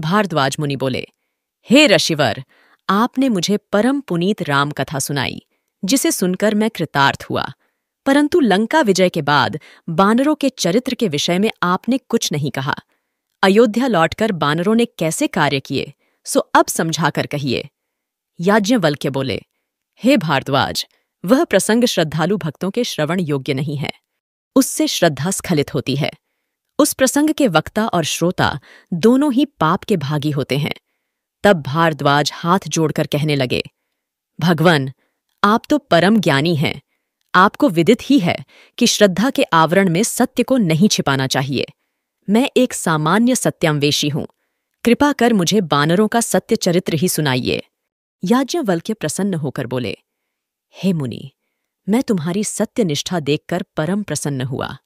भारद्वाज मुनि बोले हे ऋषिवर आपने मुझे परम पुनीत राम कथा सुनाई जिसे सुनकर मैं कृतार्थ हुआ परंतु लंका विजय के बाद बानरों के चरित्र के विषय में आपने कुछ नहीं कहा अयोध्या लौटकर बानरों ने कैसे कार्य किए सो अब समझा कर कहिए याज्ञवल्क्य बोले हे भारद्वाज वह प्रसंग श्रद्धालु भक्तों के श्रवण योग्य नहीं है उससे श्रद्धा स्खलित होती है उस प्रसंग के वक्ता और श्रोता दोनों ही पाप के भागी होते हैं तब भारद्वाज हाथ जोड़कर कहने लगे भगवान आप तो परम ज्ञानी हैं आपको विदित ही है कि श्रद्धा के आवरण में सत्य को नहीं छिपाना चाहिए मैं एक सामान्य सत्यमवेशी हूं कृपा कर मुझे बानरों का सत्य चरित्र ही सुनाइए याज्ञवल्क्य प्रसन्न होकर बोले हे मुनि मैं तुम्हारी सत्यनिष्ठा देखकर परम प्रसन्न हुआ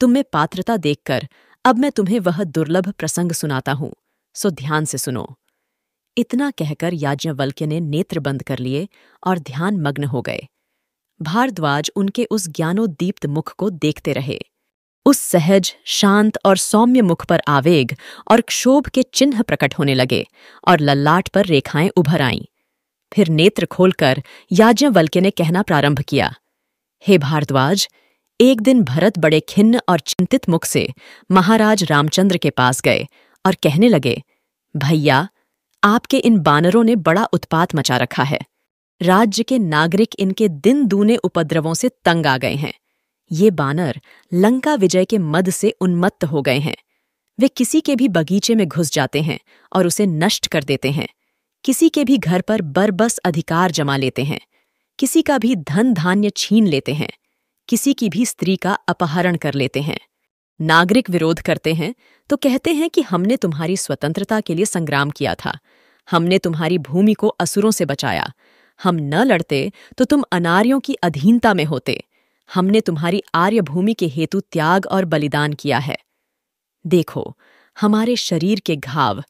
तुम में पात्रता देखकर अब मैं तुम्हें वह दुर्लभ प्रसंग सुनाता हूं सो ध्यान से सुनो इतना कहकर याज्ञवल्क्य ने नेत्र बंद कर लिए और ध्यान मग्न हो गए भारद्वाज उनके उस ज्ञानोदीप्त मुख को देखते रहे उस सहज शांत और सौम्य मुख पर आवेग और क्षोभ के चिन्ह प्रकट होने लगे और लल्लाट पर रेखाएं उभर आईं फिर नेत्र खोलकर याज्ञवल्क्य ने कहना प्रारंभ किया हे भारद्वाज एक दिन भरत बड़े खिन्न और चिंतित मुख से महाराज रामचंद्र के पास गए और कहने लगे भैया आपके इन बानरों ने बड़ा उत्पात मचा रखा है राज्य के नागरिक इनके दिन दूने उपद्रवों से तंग आ गए हैं ये बानर लंका विजय के मद से उन्मत्त हो गए हैं वे किसी के भी बगीचे में घुस जाते हैं और उसे नष्ट कर देते हैं किसी के भी घर पर बरबस अधिकार जमा लेते हैं किसी का भी धन धान्य छीन लेते हैं किसी की भी स्त्री का अपहरण कर लेते हैं नागरिक विरोध करते हैं तो कहते हैं कि हमने तुम्हारी स्वतंत्रता के लिए संग्राम किया था हमने तुम्हारी भूमि को असुरों से बचाया हम न लड़ते तो तुम अनार्यों की अधीनता में होते हमने तुम्हारी आर्य भूमि के हेतु त्याग और बलिदान किया है देखो हमारे शरीर के घाव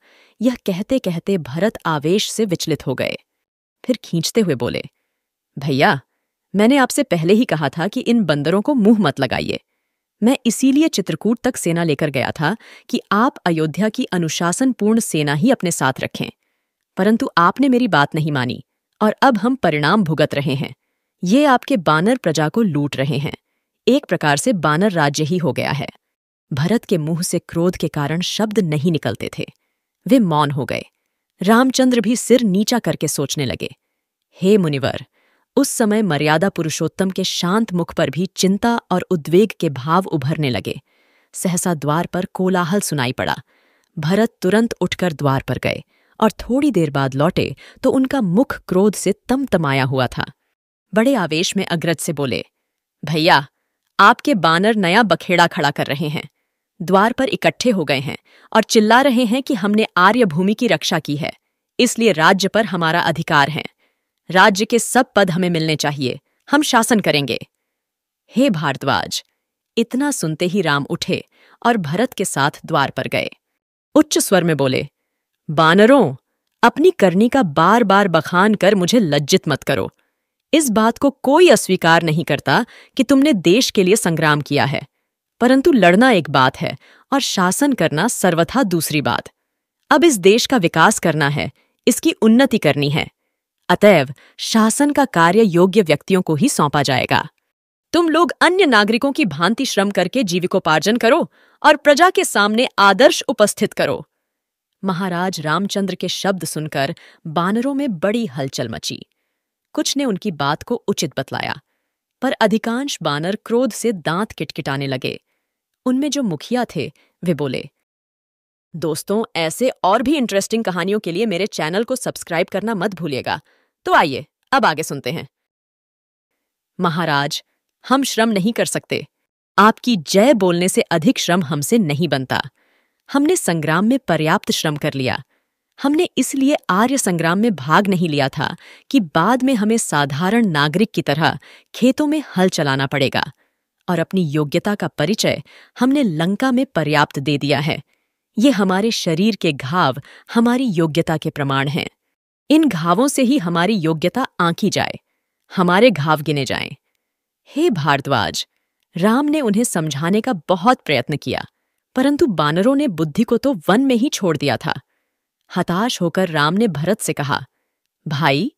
यह कहते कहते भरत आवेश से विचलित हो गए फिर खींचते हुए बोले भैया मैंने आपसे पहले ही कहा था कि इन बंदरों को मुंह मत लगाइए मैं इसीलिए चित्रकूट तक सेना लेकर गया था कि आप अयोध्या की अनुशासनपूर्ण सेना ही अपने साथ रखें परंतु आपने मेरी बात नहीं मानी और अब हम परिणाम भुगत रहे हैं ये आपके बानर प्रजा को लूट रहे हैं एक प्रकार से बानर राज्य ही हो गया है भरत के मुंह से क्रोध के कारण शब्द नहीं निकलते थे वे मौन हो गए रामचंद्र भी सिर नीचा करके सोचने लगे हे मुनिवर उस समय मर्यादा पुरुषोत्तम के शांत मुख पर भी चिंता और उद्वेग के भाव उभरने लगे सहसा द्वार पर कोलाहल सुनाई पड़ा भरत तुरंत उठकर द्वार पर गए और थोड़ी देर बाद लौटे तो उनका मुख क्रोध से तमतमाया हुआ था बड़े आवेश में अग्रज से बोले भैया आपके बानर नया बखेड़ा खड़ा कर रहे हैं द्वार पर इकट्ठे हो गए हैं और चिल्ला रहे हैं कि हमने आर्य भूमि की रक्षा की है इसलिए राज्य पर हमारा अधिकार है राज्य के सब पद हमें मिलने चाहिए हम शासन करेंगे हे भारद्वाज इतना सुनते ही राम उठे और भरत के साथ द्वार पर गए उच्च स्वर में बोले बानरों अपनी करनी का बार बार बखान कर मुझे लज्जित मत करो इस बात को कोई अस्वीकार नहीं करता कि तुमने देश के लिए संग्राम किया है परंतु लड़ना एक बात है और शासन करना सर्वथा दूसरी बात अब इस देश का विकास करना है इसकी उन्नति करनी है अतएव शासन का कार्य योग्य व्यक्तियों को ही सौंपा जाएगा तुम लोग अन्य नागरिकों की भांति श्रम करके जीविकोपार्जन करो और प्रजा के सामने आदर्श उपस्थित करो महाराज रामचंद्र के शब्द सुनकर बानरों में बड़ी हलचल मची कुछ ने उनकी बात को उचित बतलाया पर अधिकांश बानर क्रोध से दांत किटकिटाने लगे उनमें जो मुखिया थे वे बोले दोस्तों ऐसे और भी इंटरेस्टिंग कहानियों के लिए मेरे चैनल को सब्सक्राइब करना मत भूलिएगा तो आइए अब आगे सुनते हैं महाराज हम श्रम नहीं कर सकते आपकी जय बोलने से अधिक श्रम हमसे नहीं बनता हमने संग्राम में पर्याप्त श्रम कर लिया हमने इसलिए आर्य संग्राम में भाग नहीं लिया था कि बाद में हमें साधारण नागरिक की तरह खेतों में हल चलाना पड़ेगा और अपनी योग्यता का परिचय हमने लंका में पर्याप्त दे दिया है ये हमारे शरीर के घाव हमारी योग्यता के प्रमाण हैं इन घावों से ही हमारी योग्यता आंकी जाए हमारे घाव गिने जाएं। हे भारद्वाज राम ने उन्हें समझाने का बहुत प्रयत्न किया परंतु बानरों ने बुद्धि को तो वन में ही छोड़ दिया था हताश होकर राम ने भरत से कहा भाई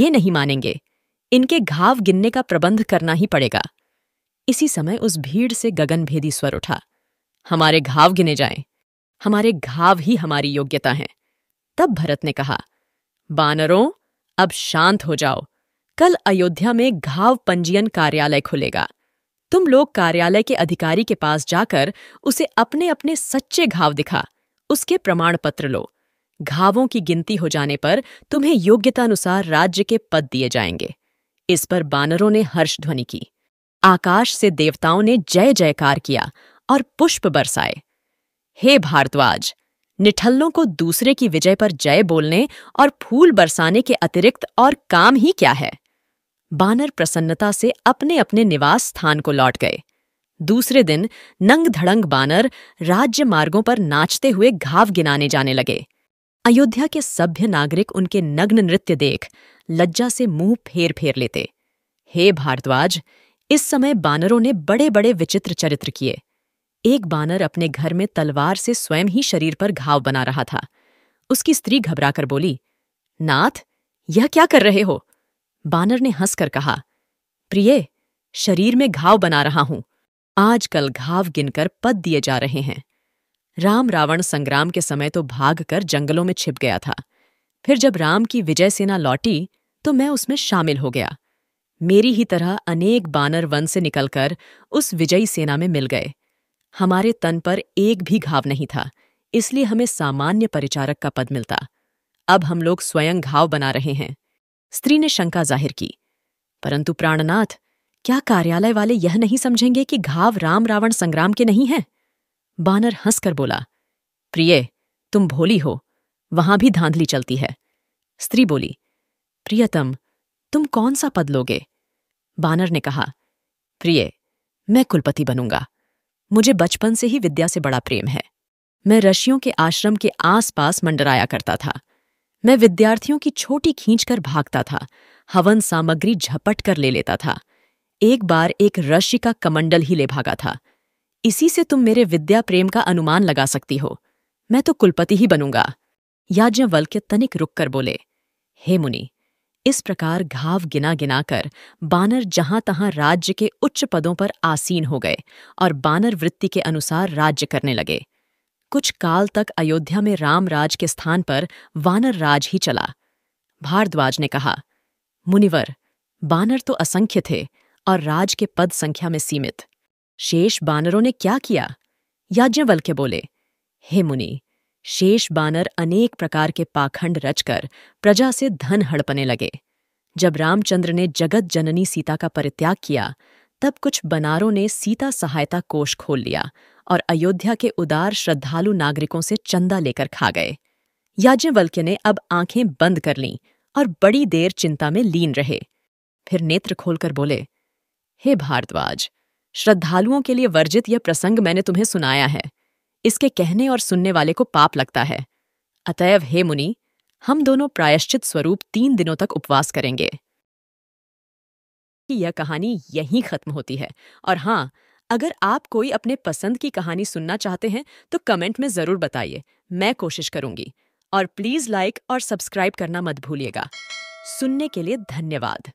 ये नहीं मानेंगे इनके घाव गिनने का प्रबंध करना ही पड़ेगा इसी समय उस भीड़ से गगनभेदी स्वर उठा हमारे घाव गिने जाएं, हमारे घाव ही हमारी योग्यता हैं तब भरत ने कहा बानरों अब शांत हो जाओ कल अयोध्या में घाव पंजीयन कार्यालय खुलेगा तुम लोग कार्यालय के अधिकारी के पास जाकर उसे अपने अपने सच्चे घाव दिखा उसके प्रमाण पत्र लो घावों की गिनती हो जाने पर तुम्हें योग्यता अनुसार राज्य के पद दिए जाएंगे इस पर बानरों ने हर्ष ध्वनि की आकाश से देवताओं ने जय जयकार किया और पुष्प बरसाए हे भारद्वाज निठल्लों को दूसरे की विजय पर जय बोलने और फूल बरसाने के अतिरिक्त और काम ही क्या है बानर प्रसन्नता से अपने अपने निवास स्थान को लौट गए दूसरे दिन नंग धड़ंग बानर राज्य मार्गों पर नाचते हुए घाव गिनाने जाने लगे अयोध्या के सभ्य नागरिक उनके नग्न नृत्य देख लज्जा से मुंह फेर फेर लेते हे भारद्वाज इस समय बानरों ने बड़े बड़े विचित्र चरित्र किए एक बानर अपने घर में तलवार से स्वयं ही शरीर पर घाव बना रहा था उसकी स्त्री घबराकर बोली नाथ यह क्या कर रहे हो बानर ने हंसकर कहा प्रिय शरीर में घाव बना रहा हूं आजकल घाव गिनकर पद दिए जा रहे हैं राम रावण संग्राम के समय तो भागकर जंगलों में छिप गया था फिर जब राम की विजय सेना लौटी तो मैं उसमें शामिल हो गया मेरी ही तरह अनेक बानर वन से निकलकर उस विजयी सेना में मिल गए हमारे तन पर एक भी घाव नहीं था इसलिए हमें सामान्य परिचारक का पद मिलता अब हम लोग स्वयं घाव बना रहे हैं स्त्री ने शंका जाहिर की परंतु प्राणनाथ क्या कार्यालय वाले यह नहीं समझेंगे कि घाव राम रावण संग्राम के नहीं हैं बानर हंसकर बोला प्रिय तुम भोली हो वहां भी धांधली चलती है स्त्री बोली प्रियतम तुम कौन सा पद लोगे बानर ने कहा प्रिय मैं कुलपति बनूंगा मुझे बचपन से ही विद्या से बड़ा प्रेम है मैं ऋषियों के आश्रम के आसपास मंडराया करता था मैं विद्यार्थियों की छोटी खींचकर भागता था हवन सामग्री झपट कर ले लेता था एक बार एक ऋषि का कमंडल ही ले भागा था इसी से तुम मेरे विद्या प्रेम का अनुमान लगा सकती हो मैं तो कुलपति ही बनूंगा याज्ञवल्क्य तनिक रुक कर बोले हे मुनि इस प्रकार घाव गिना गिना कर बानर जहां तहां राज्य के उच्च पदों पर आसीन हो गए और बानर वृत्ति के अनुसार राज्य करने लगे कुछ काल तक अयोध्या में रामराज के स्थान पर वानर राज ही चला भारद्वाज ने कहा मुनिवर बानर तो असंख्य थे और राज के पद संख्या में सीमित शेष बानरों ने क्या किया याज्ञवल के बोले हे मुनि शेष बानर अनेक प्रकार के पाखंड रचकर प्रजा से धन हड़पने लगे जब रामचंद्र ने जगत जननी सीता का परित्याग किया तब कुछ बनारों ने सीता सहायता कोष खोल लिया और अयोध्या के उदार श्रद्धालु नागरिकों से चंदा लेकर खा गए याज्ञवल्क्य ने अब आंखें बंद कर लीं और बड़ी देर चिंता में लीन रहे फिर नेत्र खोलकर बोले हे भारद्वाज श्रद्धालुओं के लिए वर्जित यह प्रसंग मैंने तुम्हें सुनाया है इसके कहने और सुनने वाले को पाप लगता है अतएव हे मुनि हम दोनों प्रायश्चित स्वरूप तीन दिनों तक उपवास करेंगे यह कहानी यहीं खत्म होती है और हाँ अगर आप कोई अपने पसंद की कहानी सुनना चाहते हैं तो कमेंट में ज़रूर बताइए मैं कोशिश करूंगी और प्लीज़ लाइक और सब्सक्राइब करना मत भूलिएगा सुनने के लिए धन्यवाद